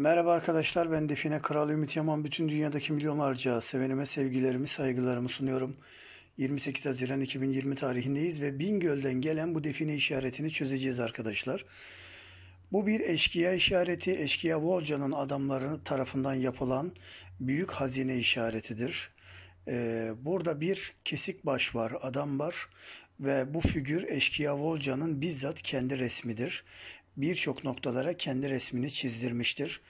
Merhaba arkadaşlar ben Define Kral Ümit Yaman. Bütün dünyadaki milyonlarca sevenime sevgilerimi saygılarımı sunuyorum. 28 Haziran 2020 tarihindeyiz ve Bingöl'den gelen bu define işaretini çözeceğiz arkadaşlar. Bu bir eşkıya işareti. Eşkıya Volca'nın adamları tarafından yapılan büyük hazine işaretidir. Ee, burada bir kesik baş var, adam var ve bu figür Eşkıya Volca'nın bizzat kendi resmidir birçok noktalara kendi resmini çizdirmiştir.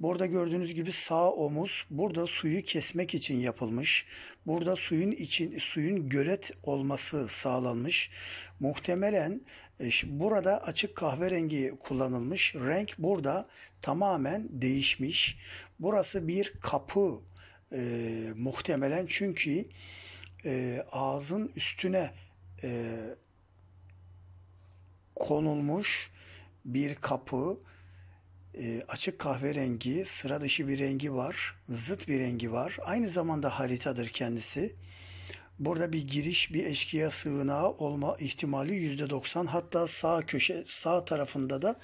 Burada gördüğünüz gibi sağ omuz burada suyu kesmek için yapılmış. Burada suyun için suyun gölet olması sağlanmış. Muhtemelen e, burada açık kahverengi kullanılmış. Renk burada tamamen değişmiş. Burası bir kapı e, muhtemelen çünkü e, ağzın üstüne e, konulmuş bir kapı, e, açık kahverengi, sıra dışı bir rengi var, zıt bir rengi var. Aynı zamanda haritadır kendisi. Burada bir giriş, bir eşkıya sığınağı olma ihtimali yüzde doksan. Hatta sağ köşe, sağ tarafında da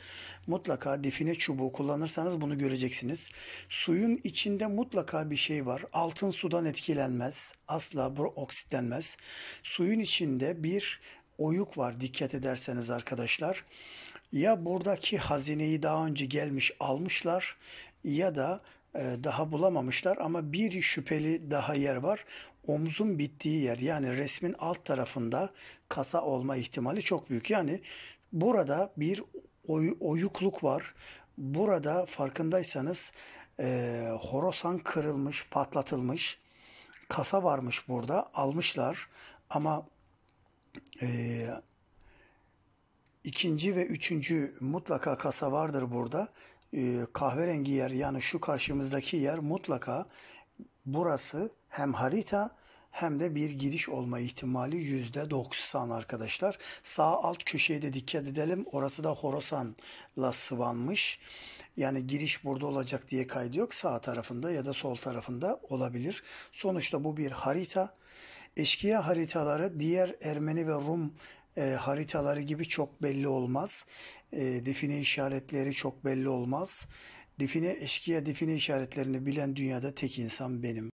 mutlaka define çubuğu kullanırsanız bunu göreceksiniz. Suyun içinde mutlaka bir şey var. Altın sudan etkilenmez. Asla bu oksitlenmez. Suyun içinde bir oyuk var dikkat ederseniz arkadaşlar ya buradaki hazineyi daha önce gelmiş almışlar ya da e, daha bulamamışlar ama bir şüpheli daha yer var. Omzun bittiği yer yani resmin alt tarafında kasa olma ihtimali çok büyük. Yani burada bir oy, oyukluk var. Burada farkındaysanız e, horosan kırılmış, patlatılmış. Kasa varmış burada almışlar ama e, ikinci ve üçüncü mutlaka kasa vardır burada. Ee, kahverengi yer yani şu karşımızdaki yer mutlaka burası hem harita hem de bir giriş olma ihtimali yüzde doksan arkadaşlar. Sağ alt köşeye de dikkat edelim. Orası da Horasan'la sıvanmış. Yani giriş burada olacak diye kaydı yok. Sağ tarafında ya da sol tarafında olabilir. Sonuçta bu bir harita. Eşkıya haritaları diğer Ermeni ve Rum e, haritaları gibi çok belli olmaz. E, define işaretleri çok belli olmaz. Define eşkıya define işaretlerini bilen dünyada tek insan benim.